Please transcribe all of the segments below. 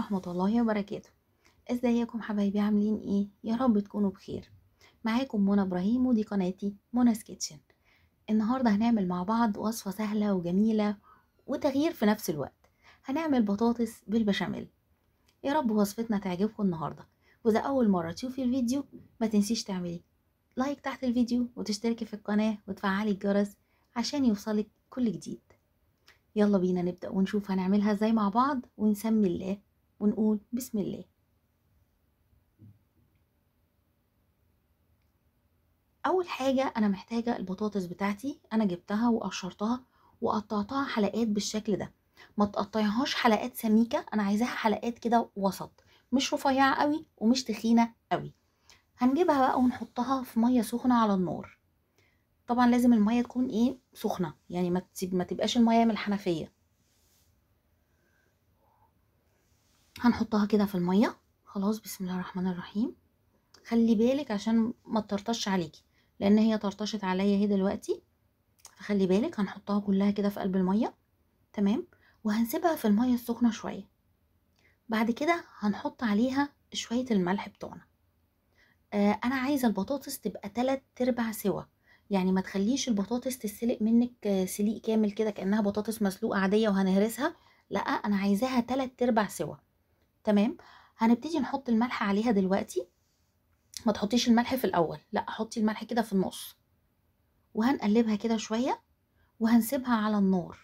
ورحمة الله وبركاته ازيكم حبايبي عاملين ايه يا رب تكونوا بخير معاكم منى ابراهيم ودي قناتي منى سكيتشن النهاردة هنعمل مع بعض وصفة سهلة وجميلة وتغيير في نفس الوقت هنعمل بطاطس بالبشاميل يا رب وصفتنا تعجبكم النهاردة وإذا أول مرة تشوفي الفيديو ما تنسيش تعملي لايك تحت الفيديو وتشتركي في القناة وتفعلي الجرس عشان يوصلك كل جديد يلا بينا نبدأ ونشوف هنعملها ازاي مع بعض ونسمي الله ونقول بسم الله اول حاجه انا محتاجه البطاطس بتاعتي انا جبتها وقشرتها وقطعتها حلقات بالشكل ده ما تقطعيهاش حلقات سميكه انا عايزاها حلقات كده وسط مش رفيعه قوي ومش تخينه قوي هنجيبها بقى ونحطها في ميه سخنه على النار طبعا لازم الميه تكون ايه سخنه يعني ما تسيب ما تبقاش الميه من الحنفيه هنحطها كده في الميه خلاص بسم الله الرحمن الرحيم خلي بالك عشان ما ترتش عليكي لان هي طرطشت عليا اهي دلوقتي فخلي بالك هنحطها كلها كده في قلب الميه تمام وهنسيبها في الميه السخنه شويه بعد كده هنحط عليها شويه الملح بتوعنا آه انا عايزه البطاطس تبقى تلات ارباع سوا يعني ما تخليش البطاطس تتسلق منك آه، سليق كامل كده كانها بطاطس مسلوقه عاديه وهنهرسها لا انا عايزاها تلات ارباع سوا تمام هنبتدي نحط الملح عليها دلوقتي ما تحطيش الملح في الاول لا حطي الملح كده في النص وهنقلبها كده شويه وهنسيبها على النار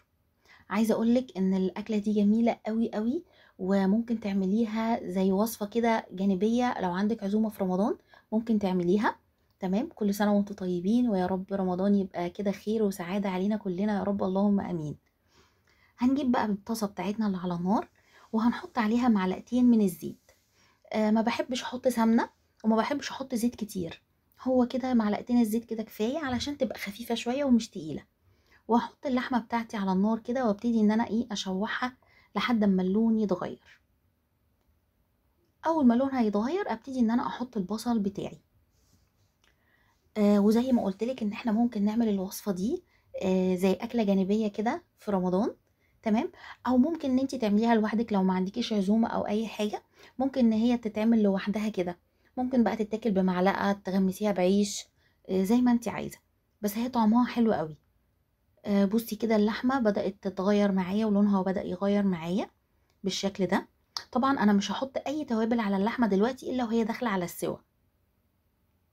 عايزه اقولك ان الاكله دي جميله قوي قوي وممكن تعمليها زي وصفه كده جانبيه لو عندك عزومه في رمضان ممكن تعمليها تمام كل سنه وانتم طيبين ويا رب رمضان يبقى كده خير وسعاده علينا كلنا يا رب اللهم امين هنجيب بقى الطاسه بتاعتنا اللي على النار وهنحط عليها معلقتين من الزيت آه ما بحبش احط سمنه وما بحبش احط زيت كتير هو كده معلقتين الزيت كده كفايه علشان تبقى خفيفه شويه ومش تقيله واحط اللحمه بتاعتي على النار كده وابتدي ان انا ايه اشوحها لحد اما اللون يتغير اول ما لونها يتغير ابتدي ان انا احط البصل بتاعي آه وزي ما لك ان احنا ممكن نعمل الوصفه دي آه زي اكله جانبيه كده في رمضان تمام او ممكن ان انت تعمليها لوحدك لو ما عندكيش عزومه او اي حاجه ممكن ان هي تتعمل لوحدها كده ممكن بقى تتاكل بمعلقه تغمسيها بعيش آه، زي ما انت عايزه بس هي طعمها حلو قوي آه، بصي كده اللحمه بدات تتغير معايا ولونها بدا يغير معايا بالشكل ده طبعا انا مش هحط اي توابل على اللحمه دلوقتي الا وهي داخله على السوا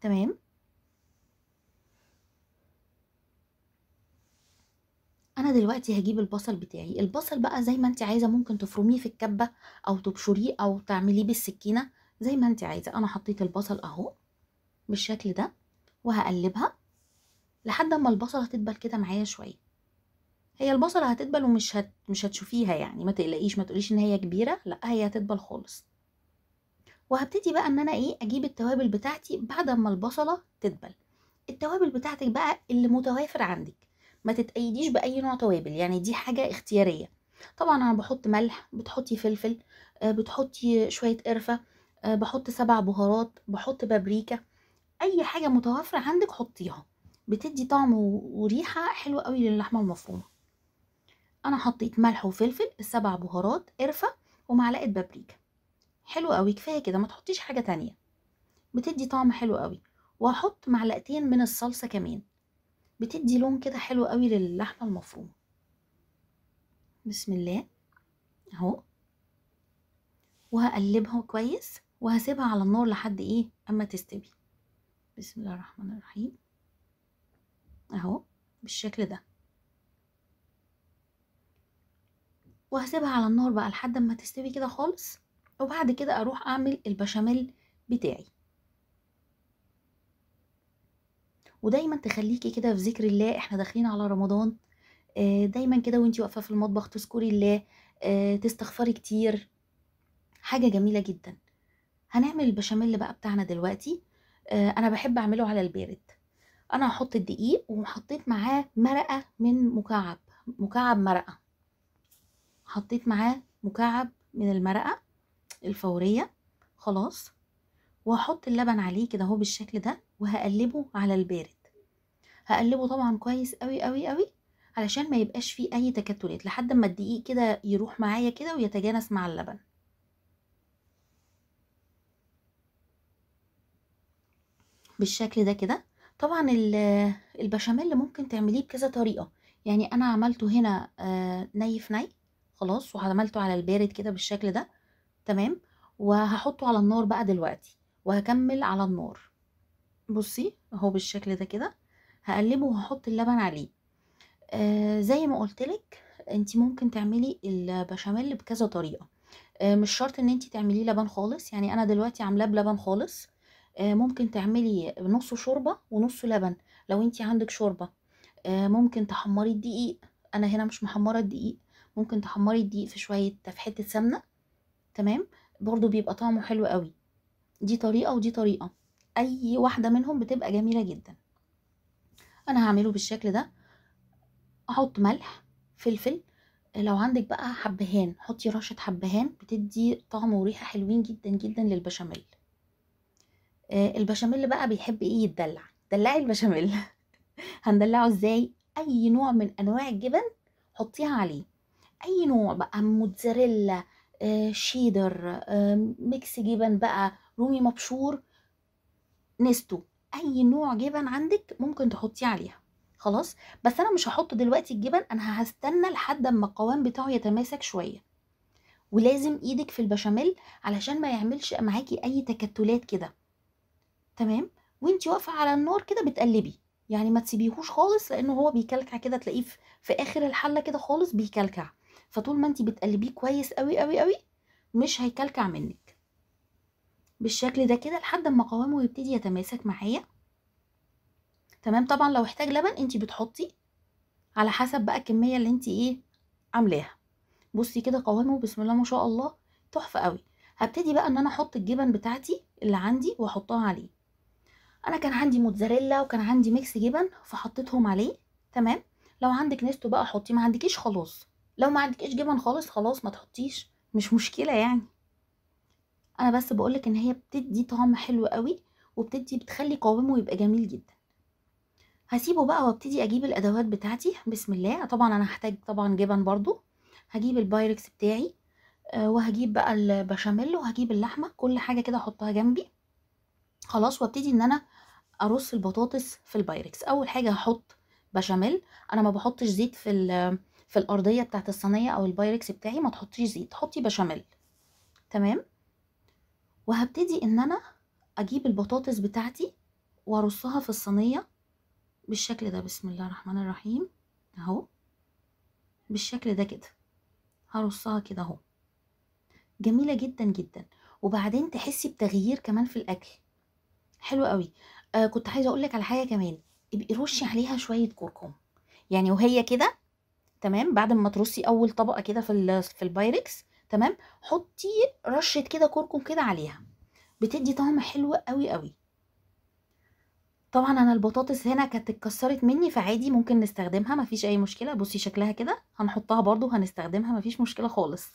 تمام انا دلوقتي هجيب البصل بتاعي البصل بقى زي ما انت عايزه ممكن تفرميه في الكبه او تبشريه او تعمليه بالسكينه زي ما انت عايزه انا حطيت البصل اهو بالشكل ده وهقلبها لحد ما البصله هتدبل كده معايا شويه هي البصله هتدبل ومش هت... مش هتشوفيها يعني ما تقلقيش ما تقوليش ان هي كبيره لا هي هتدبل خالص وهبتدي بقى ان انا ايه اجيب التوابل بتاعتي بعد ما البصله تدبل التوابل بتاعتك بقى اللي متوافر عندك ما تتأيديش باي نوع توابل يعني دي حاجه اختياريه طبعا انا بحط ملح بتحطي فلفل آه، بتحطي شويه قرفه آه، بحط سبع بهارات بحط بابريكا اي حاجه متوفره عندك حطيها بتدي طعم وريحه حلوه قوي للحمه المفرومه انا حطيت ملح وفلفل السبع بهارات قرفه ومعلقه بابريكا حلو قوي كفايه كده ما تحطيش حاجه تانية بتدي طعم حلو قوي وهحط معلقتين من الصلصه كمان بتدي لون كده حلو قوي للحمة المفرومة بسم الله اهو وهقلبها كويس وهسيبها على النار لحد ايه اما تستوي بسم الله الرحمن الرحيم اهو بالشكل ده وهسيبها على النار بقى لحد اما تستوي كده خالص وبعد كده اروح اعمل البشاميل بتاعي ودايما تخليكي كده في ذكر الله احنا داخلين على رمضان آه، دايما كده وانتي واقفه في المطبخ تذكري الله آه، تستغفري كتير حاجه جميله جدا هنعمل البشاميل بقى بتاعنا دلوقتي آه، انا بحب اعمله على البارد انا هحط الدقيق وحطيت معاه مرقه من مكعب مكعب مرقه حطيت معاه مكعب من المرقه الفوريه خلاص وهحط اللبن عليه كده اهو بالشكل ده وهقلبه على البارد هقلبه طبعا كويس قوي قوي قوي علشان ما يبقاش فيه اي تكتلات لحد ما الدقيق كده يروح معايا كده ويتجانس مع اللبن بالشكل ده كده طبعا البشاميل ممكن تعمليه بكذا طريقه يعني انا عملته هنا آه، ني في ني خلاص وعملته على البارد كده بالشكل ده تمام وهحطه على النار بقى دلوقتي وهكمل على النار بصي اهو بالشكل ده كده هقلبه وهحط اللبن عليه آه زي ما قلتلك انت ممكن تعملي البشاميل بكذا طريقه آه مش شرط ان انت تعمليه لبن خالص يعني انا دلوقتي عاملاه بلبن خالص آه ممكن تعملي نصه شوربه ونصه لبن لو انت عندك شوربه آه ممكن تحمري الدقيق انا هنا مش محمره الدقيق ممكن تحمري الدقيق في شويه في حته سمنه تمام برضو بيبقى طعمه حلو قوي دي طريقة ودي طريقة اي واحدة منهم بتبقى جميلة جدا انا هعمله بالشكل ده احط ملح فلفل لو عندك بقى حبهان حطي رشة حبهان بتدي طعم وريحة حلوين جدا جدا للبشاميل آه، البشاميل بقى بيحب ايه يتدلع دلعي البشاميل هندلعه ازاي اي نوع من انواع الجبن حطيها عليه اي نوع بقى موتزاريلا آه، شيدر آه، ميكس جبن بقى رومي مبشور نستو اي نوع جبن عندك ممكن تحطيه عليها خلاص بس انا مش هحط دلوقتي الجبن انا هستنى لحد اما القوام بتاعه يتماسك شويه ولازم ايدك في البشاميل علشان ما يعملش معاكي اي تكتلات كده تمام وانتي واقفه على النار كده بتقلبي يعني ما تسيبيهوش خالص لان هو بيكلكع كده تلاقيه في اخر الحله كده خالص بيكلكع فطول ما انتي بتقلبيه كويس قوي قوي قوي مش هيكلكع منك بالشكل ده كده لحد ما قوامه يبتدي يتماسك معايا تمام طبعا لو احتاج لبن انت بتحطي على حسب بقى الكميه اللي انت ايه عاملاها بصي كده قوامه بسم الله ما شاء الله تحفه قوي هبتدي بقى ان انا احط الجبن بتاعتي اللي عندي واحطها عليه انا كان عندي موتزاريلا وكان عندي ميكس جبن فحطيتهم عليه تمام لو عندك نستو بقى حطي ما عندكيش خلاص لو ما عندكيش جبن خالص خلاص ما تحطيش مش مشكله يعني انا بس بقولك ان هي بتدي طعم حلو قوي وبتدي بتخلي قوامه يبقى جميل جدا هسيبه بقى وابتدي اجيب الادوات بتاعتي بسم الله طبعا انا هحتاج طبعا جبن برضو هجيب البايركس بتاعي آه، وهجيب بقى البشاميل وهجيب اللحمه كل حاجه كده احطها جنبي خلاص وابتدي ان انا ارص البطاطس في البايركس اول حاجه هحط بشاميل انا ما بحطش زيت في في الارضيه بتاعت الصينيه او البايركس بتاعي ما تحطيش زيت حطي بشاميل تمام وهبتدي ان انا اجيب البطاطس بتاعتي وارصها في الصينيه بالشكل ده بسم الله الرحمن الرحيم اهو بالشكل ده كده هرصها كده اهو جميله جدا جدا وبعدين تحسي بتغيير كمان في الاكل حلو قوي آه كنت عايزه اقول لك على حاجه كمان ابقي رشي عليها شويه كركم يعني وهي كده تمام بعد ما ترصي اول طبقه كده في في البايركس تمام حطي رشه كده كركم كده عليها بتدي طعم حلو قوي قوي طبعا انا البطاطس هنا كانت اتكسرت مني فعادي ممكن نستخدمها مفيش اي مشكله بصي شكلها كده هنحطها برضو هنستخدمها مفيش مشكله خالص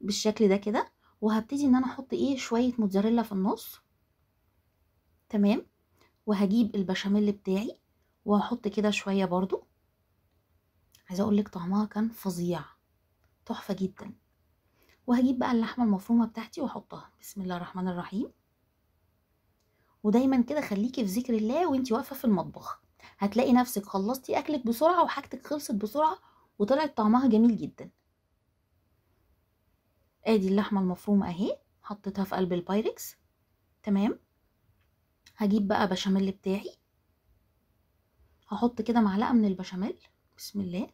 بالشكل ده كده وهبتدي ان انا احط ايه شويه موتزاريلا في النص تمام وهجيب البشاميل بتاعي وهحط كده شويه برضو عايزه اقول لك طعمها كان فظيع تحفه جدا وهجيب بقى اللحمه المفرومه بتاعتي واحطها بسم الله الرحمن الرحيم ودايما كده خليكي في ذكر الله وانتي واقفه في المطبخ هتلاقي نفسك خلصتي اكلك بسرعه وحاجتك خلصت بسرعه وطلعت طعمها جميل جدا ادي اللحمه المفرومه اهي حطيتها في قلب البايركس تمام هجيب بقى بشاميل بتاعي هحط كده معلقه من البشاميل بسم الله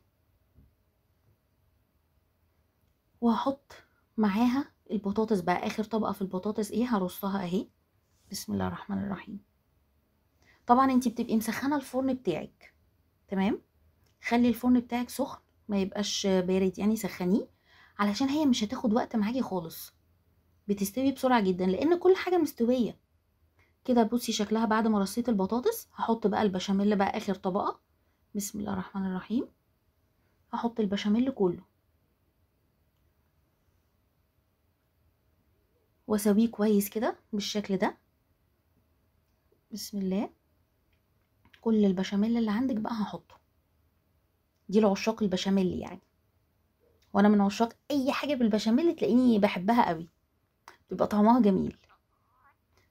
وهحط معاها البطاطس بقى اخر طبقه في البطاطس ايه هرصها اهي بسم الله الرحمن الرحيم طبعا انت بتبقي مسخنه الفرن بتاعك تمام خلي الفرن بتاعك سخن ما يبقاش بارد يعني سخنيه علشان هي مش هتاخد وقت معاكي خالص بتستوي بسرعه جدا لان كل حاجه مستويه كده بصي شكلها بعد ما رصيت البطاطس هحط بقى البشاميل بقى اخر طبقه بسم الله الرحمن الرحيم هحط البشاميل كله واسويه كويس كده بالشكل ده بسم الله كل البشاميل اللي عندك بقى هحطه دي لعشاق البشاميل يعني وانا من عشاق اي حاجه بالبشاميل تلاقيني بحبها قوي بيبقى طعمها جميل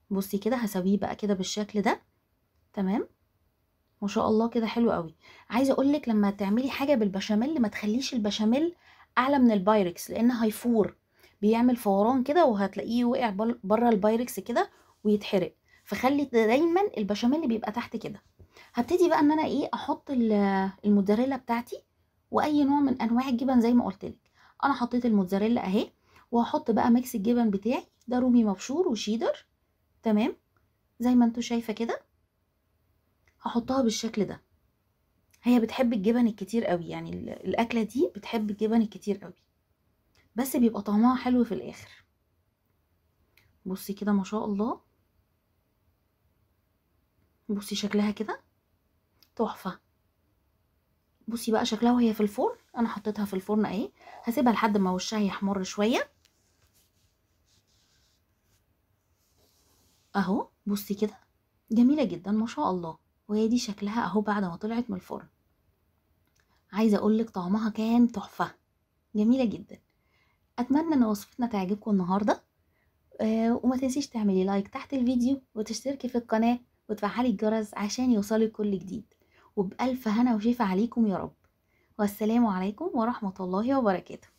بصي كده هسويه بقى كده بالشكل ده تمام ما شاء الله كده حلو قوي عايزه اقول لك لما تعملي حاجه بالبشاميل ما تخليش البشاميل اعلى من البايركس لان هيفور بيعمل فوران كده وهتلاقيه وقع بره البايركس كده ويتحرق فخلي دايما البشاميل بيبقى تحت كده هبتدي بقى ان انا ايه احط الموتزاريلا بتاعتي واي نوع من انواع الجبن زي ما قلت لك انا حطيت الموتزاريلا اهي وهحط بقى ميكس الجبن بتاعي ده رومي مبشور وشيدر تمام زي ما انتوا شايفه كده هحطها بالشكل ده هي بتحب الجبن الكتير قوي يعني الاكله دي بتحب الجبن الكتير قوي بس بيبقى طعمها حلو في الاخر بصي كده ما شاء الله بصي شكلها كده تحفه بصي بقى شكلها وهي في الفرن انا حطيتها في الفرن اهي هسيبها لحد ما وشها يحمر شويه اهو بصي كده جميله جدا ما شاء الله وهي دي شكلها اهو بعد ما طلعت من الفرن عايزه اقولك طعمها كان تحفه جميله جدا اتمنى ان وصفتنا تعجبكم النهارده آه، وما تنسيش تعملي لايك تحت الفيديو وتشتركي في القناه وتفعلي الجرس عشان يوصلك كل جديد وبألف هنا وشفا عليكم يا رب والسلام عليكم ورحمه الله وبركاته